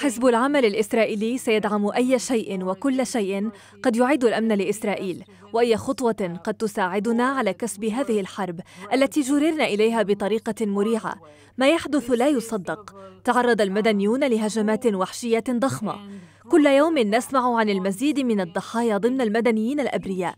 حزب العمل الإسرائيلي سيدعم أي شيء وكل شيء قد يعيد الأمن لإسرائيل وأي خطوة قد تساعدنا على كسب هذه الحرب التي جررنا إليها بطريقة مريعة ما يحدث لا يصدق تعرض المدنيون لهجمات وحشية ضخمة كل يوم نسمع عن المزيد من الضحايا ضمن المدنيين الأبرياء